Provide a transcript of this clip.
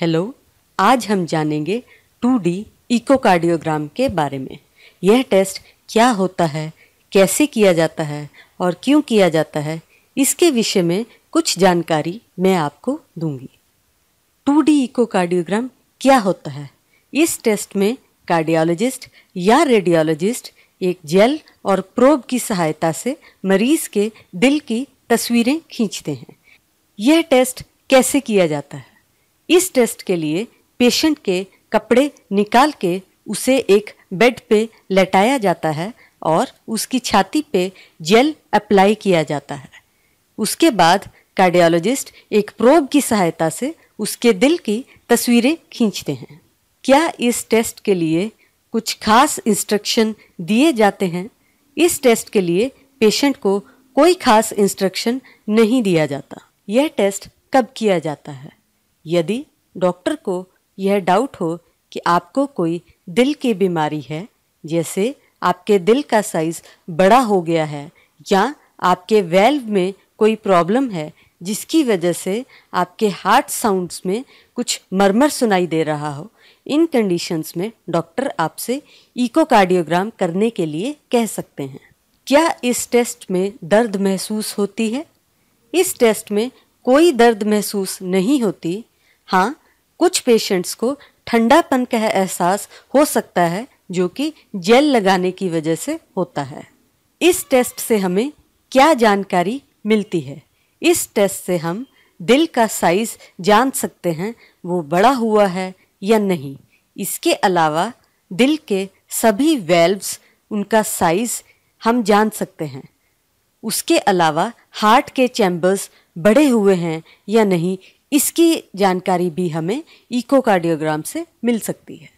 hello आज हम जानेंगे 2D इकोकार्डियोग्राम के बारे में यह टेस्ट क्या होता है कैसे किया जाता है और क्यों किया जाता है इसके विषय में कुछ जानकारी मैं आपको दूंगी 2D इकोकार्डियोग्राम क्या होता है इस टेस्ट में कार्डियोलॉजिस्ट या रेडियोलॉजिस्ट एक जेल और प्रोब की सहायता से मरीज के दिल की तस्वीरें खींचते हैं यह टेस्ट कैसे किया जाता है इस टेस्ट के लिए पेशेंट के कपड़े निकाल के उसे एक बेड पे लेटाया जाता है और उसकी छाती पे जेल अप्लाई किया जाता है उसके बाद कार्डियोलॉजिस्ट एक प्रोब की सहायता से उसके दिल की तस्वीरें खींचते हैं क्या इस टेस्ट के लिए कुछ खास इंस्ट्रक्शन दिए जाते हैं इस टेस्ट के लिए पेशेंट को कोई खास इंस्ट्रक्शन नहीं दिया जाता यह टेस्ट कब किया जाता है यदि डॉक्टर को यह डाउट हो कि आपको कोई दिल की बीमारी है जैसे आपके दिल का साइज बड़ा हो गया है या आपके वेल्व में कोई प्रॉब्लम है जिसकी वजह से आपके हार्ट साउंड्स में कुछ मरमर सुनाई दे रहा हो इन कंडीशंस में डॉक्टर आपसे इकोकार्डियोग्राम करने के लिए कह सकते हैं क्या इस टेस्ट में दर्द महसूस होती है इस टेस्ट में कोई दर्द महसूस नहीं होती हाँ कुछ पेशेंट्स को ठंडापन का एहसास हो सकता है जो कि जेल लगाने की वजह से होता है इस टेस्ट से हमें क्या जानकारी मिलती है इस टेस्ट से हम दिल का साइज जान सकते हैं वो बड़ा हुआ है या नहीं इसके अलावा दिल के सभी वेल्व्स उनका साइज हम जान सकते हैं उसके अलावा हार्ट के चैम्बर्स बड़े हुए हैं या नहीं इसकी जानकारी भी हमें इकोकार्डियोग्राम से मिल सकती है